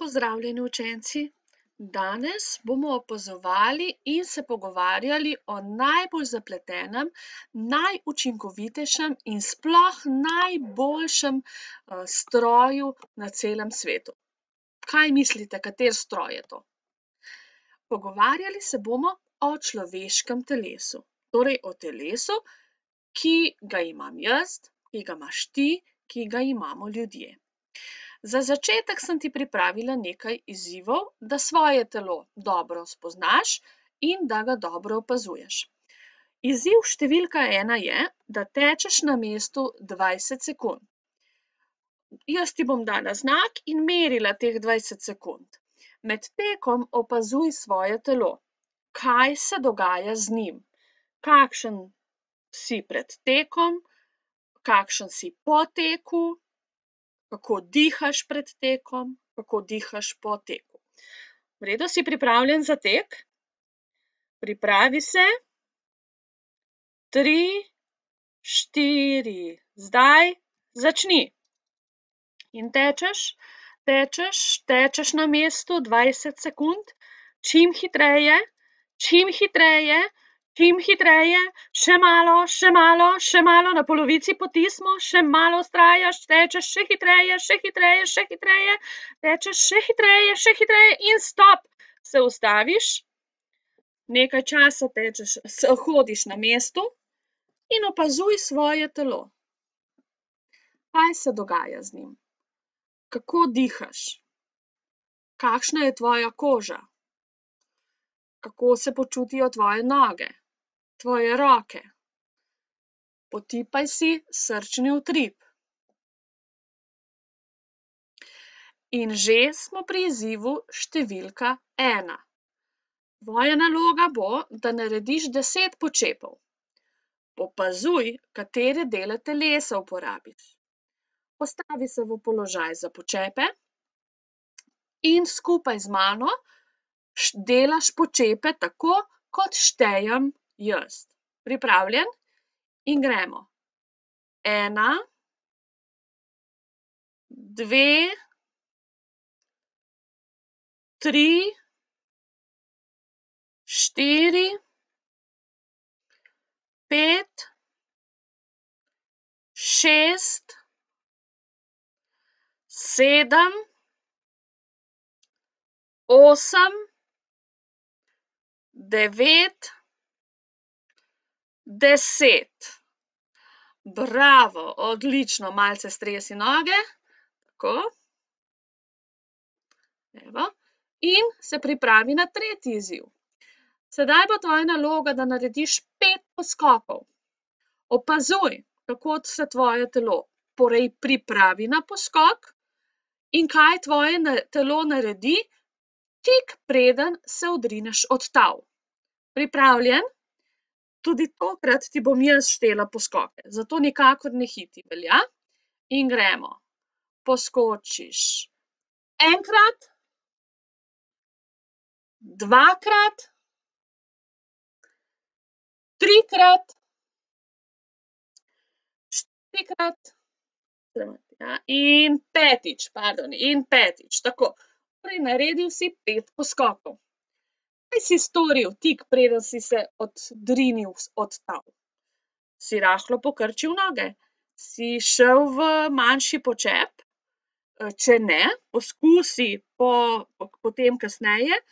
Pozdravljeni učenci. Danes bomo opazovali in se pogovarjali o najbolj zapletenem, najučinkovitejšem in sploh najboljšem eh, stroju na celem svetu. Kaj mislite, kateri stroj je to? Pogovarjali se bomo o človeškem telesu, torej o telesu, ki ga imam jaz, ki ga imaš ti, ki ga imamo ljudje. Za začetek sem ti pripravila nekaj izzivov, da svoje telo dobro spoznaš in da ga dobro opazuješ. Izziv številka ena je, da tečeš na mestu 20 sekund. Jaz ti bom dala znak in merila teh 20 sekund. Med tekom opazuj svoje telo, kaj se dogaja z njim, kakšen si pred tekom, kakšen si po teku kako dihaš pred tekom, kako dihaš po teku. V redu, si pripravljen za tek? Pripravi se. Tri, štiri, zdaj začni. In tečeš, tečeš, tečeš na mestu dvajset sekund, čim hitreje, čim hitreje čim hitreje, še malo, še malo, še malo, na polovici poti smo, še malo ustrajaš, tečeš še hitreje, še hitreje, še hitreje, tečeš še hitreje, še hitreje in stop, se ustaviš, nekaj časa tečeš, se hodiš na mestu in opazuj svoje telo. Kaj se dogaja z njim? Kako dihaš? Kakšna je tvoja koža? Kako se počutijo tvoje noge? tvoje roke. Potipaj si srčni utrip. In že smo pri izzivu številka ena. Tvoja naloga bo, da narediš deset počepov. Opazuj, katere dele telesa uporabiš. Postavi se v položaj za počepe in skupaj z mano delaš počepe tako, kot štejem 1 jaz. Pripravljen in gremo. Ena, dve, tri, štiri, pet, šest, sedem, osem, devet deset. Bravo, odlično, malce stresi noge. Tako. Evo. In se pripravi na tretji izziv. Sedaj bo tvoja naloga, da narediš pet poskokov. Opazuj, kako se tvoje telo torej pripravi na poskok in kaj tvoje telo naredi, tik preden se odrineš od tav. Pripravljen? tudi tokrat ti bom jaz štela poskoke, zato nikakor ne hiti, velja. In gremo. Poskočiš enkrat, dvakrat, trikrat, štirikrat ja, in petič, pardon, in petič. Tako, torej naredil si pet poskokov. Kaj si storil, tik preden si se odrinil od tal? Si rahlo pokrčil noge? Si šel v manjši počep? E, če ne, poskusi po, potem kasneje, e,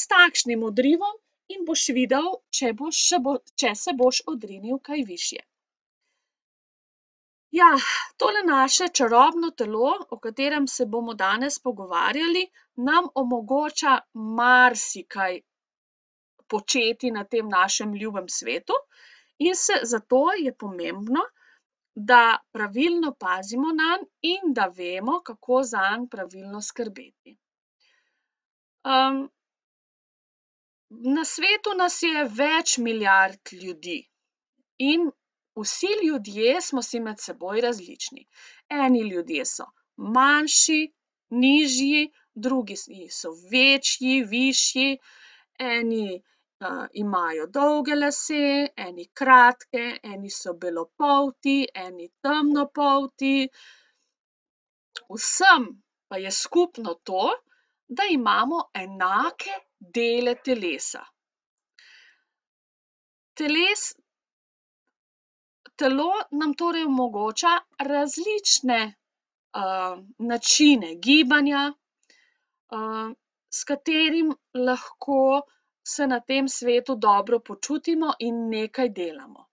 s takšnim odrivom in boš videl, če boš še bo, če se boš odrinil kaj višje. Ja, tole naše čarobno telo, o katerem se bomo danes pogovarjali, nam omogoča marsikaj početi na tem našem ljubem svetu in se zato je pomembno, da pravilno pazimo nanj in da vemo, kako zanj pravilno skrbeti. Na svetu nas je več milijard ljudi in vsi ljudje smo si med seboj različni. Eni ljudje so manjši, nižji, drugi so večji, višji, eni uh, imajo dolge lase, eni kratke, eni so belopolti, eni temnopolti. Vsem pa je skupno to, da imamo enake dele telesa. Teles, telo nam torej omogoča različne uh, načine gibanja, Ehm, s katerim lahko se na tem svetu dobro počutimo in nekaj delamo.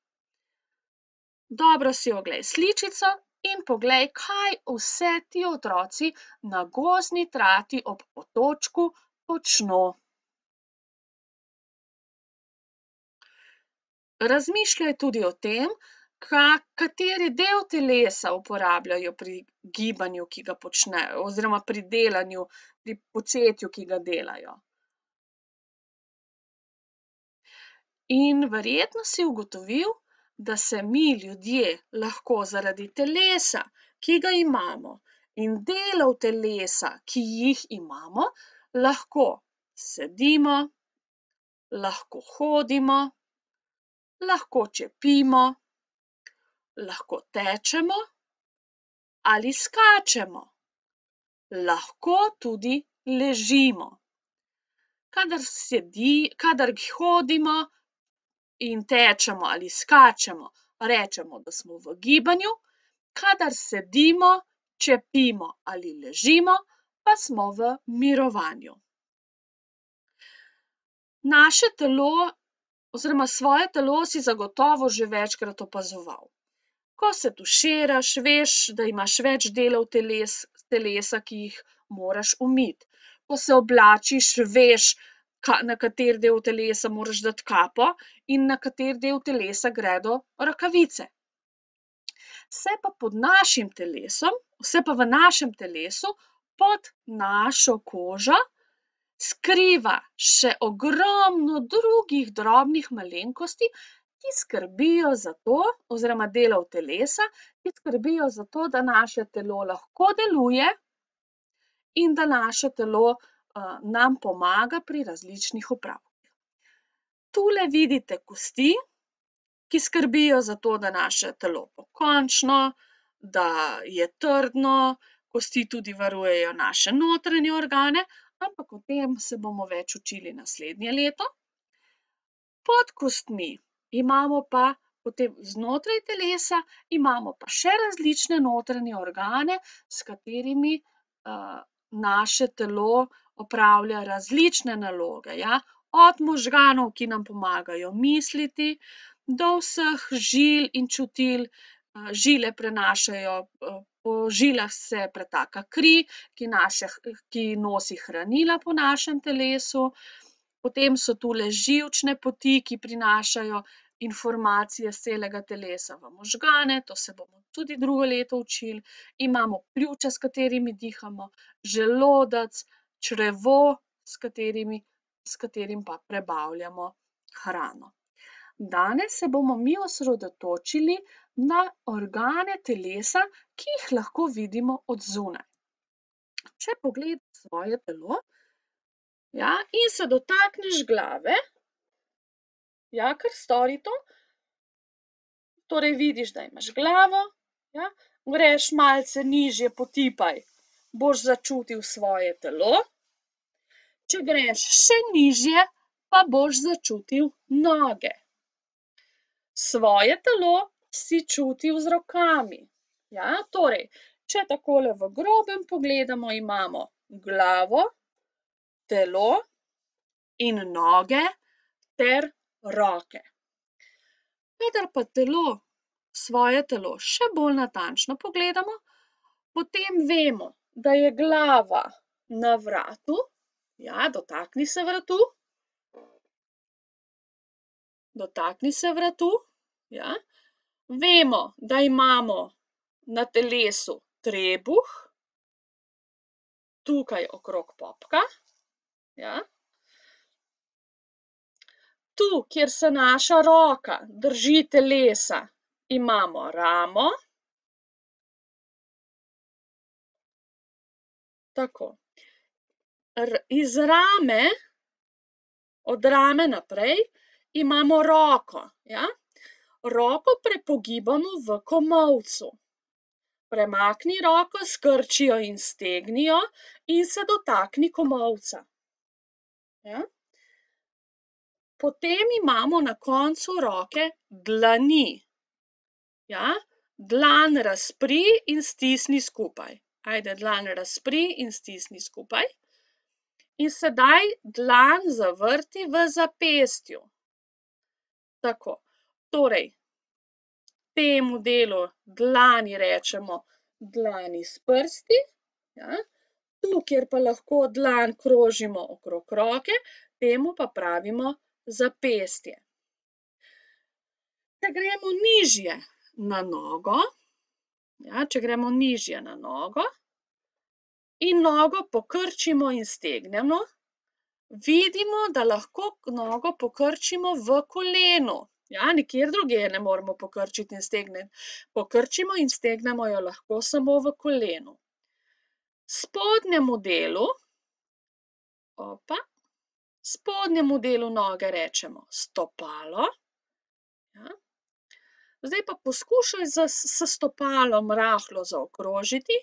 Dobro si oglej sličico in poglej, kaj vse ti otroci na gozni trati ob otočku počno. Razmišljaj tudi o tem, ka, kateri del telesa uporabljajo pri gibanju, ki ga počnejo, oziroma pri delanju, pri početju, ki ga delajo. In verjetno si ugotovil, da se mi ljudje lahko zaradi telesa, ki ga imamo, in delov telesa, ki jih imamo, lahko sedimo, lahko hodimo, lahko čepimo lahko tečemo ali skačemo. Lahko tudi ležimo. Kadar sedi, kadar hodimo in tečemo ali skačemo, rečemo, da smo v gibanju. Kadar sedimo, čepimo ali ležimo, pa smo v mirovanju. Naše telo oziroma svoje telo si zagotovo že večkrat opazoval ko se tuširaš, veš, da imaš več delov teles, telesa, ki jih moraš umiti. Ko se oblačiš, veš, ka, na kater del telesa moraš dati kapo in na kater del telesa gredo rokavice. Vse pa pod našim telesom, vse pa v našem telesu, pod našo kožo, skriva še ogromno drugih drobnih malenkosti, ki skrbijo za to, oziroma delov telesa, ki skrbijo za to, da naše telo lahko deluje in da naše telo nam pomaga pri različnih opravkih. Tule vidite kosti, ki skrbijo za to, da naše telo pokončno, da je trdno, kosti tudi varujejo naše notranje organe, ampak o tem se bomo več učili naslednje leto. Pod kostmi imamo pa potem znotraj telesa, imamo pa še različne notranje organe, s katerimi naše telo opravlja različne naloge. Ja. Od možganov, ki nam pomagajo misliti, do vseh žil in čutil, žile prenašajo, po žilah se pretaka kri, ki nosi hranila po našem telesu, potem so tule živčne poti, ki prinašajo hranila, informacije z celega telesa v možgane, to se bomo tudi drugo leto učili. Imamo pljuča, s katerimi dihamo, želodec, črevo, s, katerimi, s katerim pa prebavljamo hrano. Danes se bomo mi osredotočili na organe telesa, ki jih lahko vidimo od zunaj. Če pogledamo svoje telo ja, in se dotakneš glave, Ja, ker stori to. Torej, vidiš, da imaš glavo, ja? greš malce nižje, potipaj, boš začutil svoje telo. Če greš še nižje, pa boš začutil noge. Svoje telo si čutil z rokami. Ja? Torej, če takole v grobem pogledamo, imamo glavo, telo in noge ter roke. Kadar pa telo, svoje telo, še bolj natančno pogledamo, potem vemo, da je glava na vratu, ja, dotakni se vratu, dotakni se vratu, ja, vemo, da imamo na telesu trebuh, tukaj okrog popka, ja, vratu, tu, kjer se naša roka drži telesa, imamo ramo. Tako. Iz rame, od rame naprej, imamo roko. Ja. Roko prepogibamo v komovcu. Premakni roko, skrčijo in stegnijo in se dotakni komovca. Tako. Ja potem imamo na koncu roke dlani. Ja? Dlan razpri in stisni skupaj. Ajde, dlan razpri in stisni skupaj. In sedaj dlan zavrti v zapestju. Tako. Torej, temu delu dlani rečemo dlani s prsti. Ja? Tu, kjer pa lahko dlan krožimo okrog roke, temu pa pravimo dlani za pestje. Če gremo nižje na nogo, ja, če gremo nižje na nogo in nogo pokrčimo in stegnemo, vidimo, da lahko nogo pokrčimo v kolenu. Ja, nikjer druge ne moramo pokrčiti in stegniti. Pokrčimo in stegnemo jo lahko samo v kolenu. Spodnjemu delu, opa, spodnjemu delu noge rečemo stopalo. Ja. Zdaj pa poskušaj s stopalom rahlo zaokrožiti.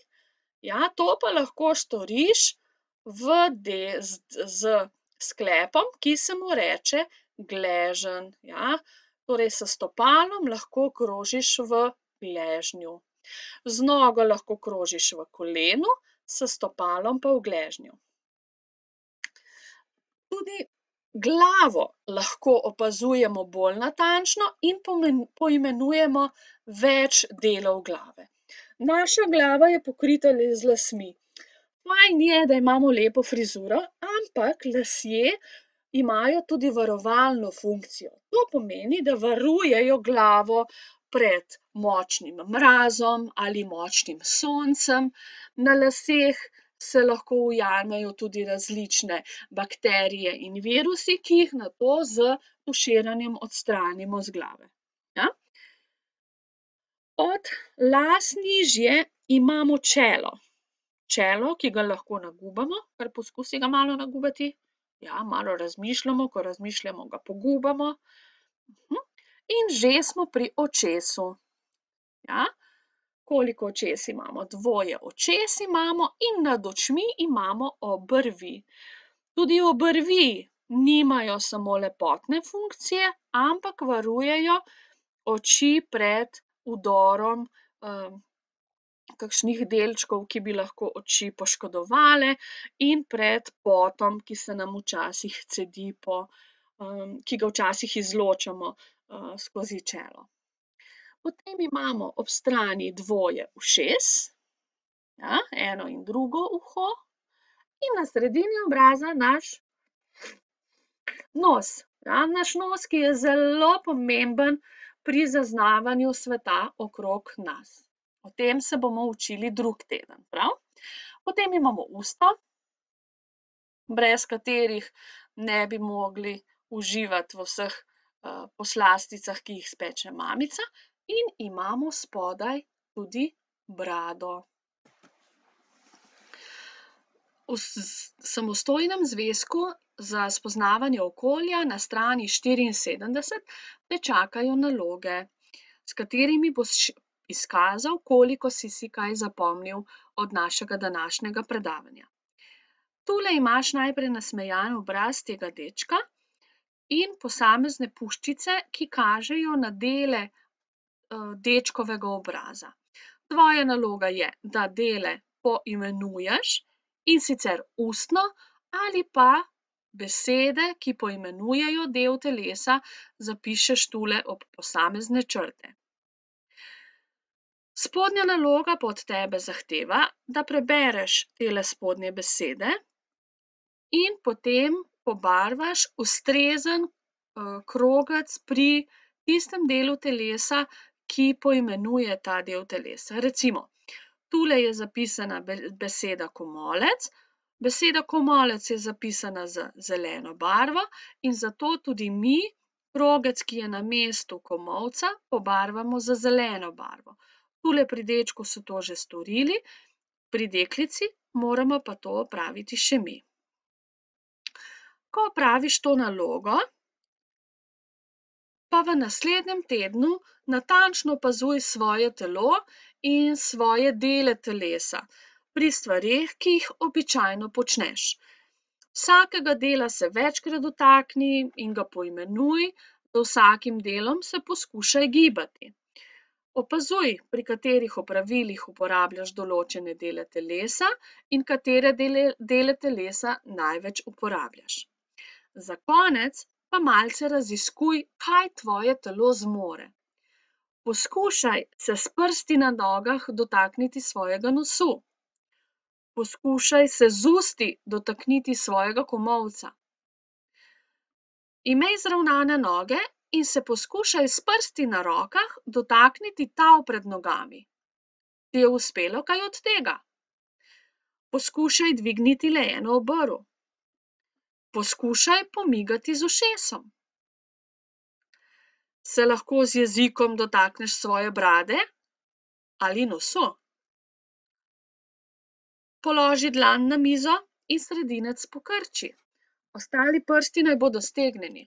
Ja, to pa lahko storiš z sklepom, ki se mu reče gležen. Ja. Torej, s stopalom lahko krožiš v gležnju. Z nogo lahko krožiš v kolenu, s stopalom pa v gležnju tudi glavo lahko opazujemo bolj natančno in poimenujemo več delov glave. Naša glava je pokrita le z lasmi. Fajn je, da imamo lepo frizuro, ampak lasje imajo tudi varovalno funkcijo. To pomeni, da varujejo glavo pred močnim mrazom ali močnim soncem na laseh, se lahko ujamejo tudi različne bakterije in virusi, ki jih na to z tuširanjem odstranimo z glave. Ja? Od las nižje imamo čelo. Čelo, ki ga lahko nagubamo, kar poskusi ga malo nagubati. Ja, malo razmišljamo, ko razmišljamo, ga pogubamo. Mhm. In že smo pri očesu. Ja? koliko očes imamo? Dvoje očes imamo in nad očmi imamo obrvi. Tudi obrvi nimajo samo lepotne funkcije, ampak varujejo oči pred udorom um, ehm, kakšnih delčkov, ki bi lahko oči poškodovali, in pred potom, ki se nam včasih cedi, po, um, ki ga včasih izločamo uh, skozi čelo. Potem imamo ob strani dvoje ušes, ja, eno in drugo uho in na sredini obraza naš nos. Ja, naš nos, ki je zelo pomemben pri zaznavanju sveta okrog nas. O tem se bomo učili drug teden. Prav? Potem imamo usta, brez katerih ne bi mogli uživati v vseh uh, poslasticah, ki jih speče mamica in imamo spodaj tudi brado. V samostojnem zvezku za spoznavanje okolja na strani štiriinsedemdeset te čakajo naloge, s katerimi boš izkazal, koliko si si kaj zapomnil od našega današnjega predavanja. Tule imaš najprej nasmejan obraz tega dečka in posamezne puščice, ki kažejo na dele Eh, dečkovega obraza. Tvoja naloga je, da dele poimenuješ in sicer ustno ali pa besede, ki poimenujejo del telesa, zapišeš tule ob posamezne črte. Spodnja naloga pa od tebe zahteva, da prebereš tele spodnje besede in potem pobarvaš ustrezen eh, krogec pri tistem delu telesa, ki poimenuje ta del telesa. Recimo, tule je zapisana beseda komolec, beseda komolec je zapisana z zeleno barvo in zato tudi mi rogec, ki je na mestu komolca, pobarvamo z zeleno barvo. Tule pri dečku so to že storili, pri deklici moramo pa to opraviti še mi. Ko opraviš to nalogo, pa v naslednjem tednu natančno opazuj svoje telo in svoje dele telesa pri stvarih, ki jih običajno počneš. Vsakega dela se večkrat dotakni in ga poimenuj, z vsakim delom se poskušaj gibati. Opazuj, pri katerih opravilih uporabljaš določene dele telesa in katere dele, dele telesa največ uporabljaš. Za konec pa malce raziskuj, kaj tvoje telo zmore. Poskušaj se s prsti na nogah dotakniti svojega nosu. Poskušaj se z usti dotakniti svojega komovca. Imej zravnane noge in se poskušaj s prsti na rokah dotakniti tal pred nogami. Ti je uspelo kaj od tega? Poskušaj dvigniti le eno obrv. Poskušaj pomigati z ušesom. Se lahko z jezikom dotakneš svoje brade ali nosu? Položi dlan na mizo in sredinec pokrči. Ostali prsti naj bodo stegnjeni.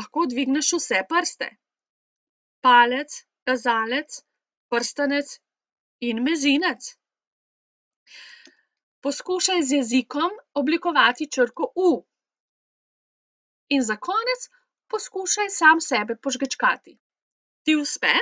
Lahko dvigneš vse prste. Palec, kazalec, prstanec in mezinec. Poskušaj z jezikom oblikovati črko U in za konec poskušaj sam sebe požgečkati. Ti uspe?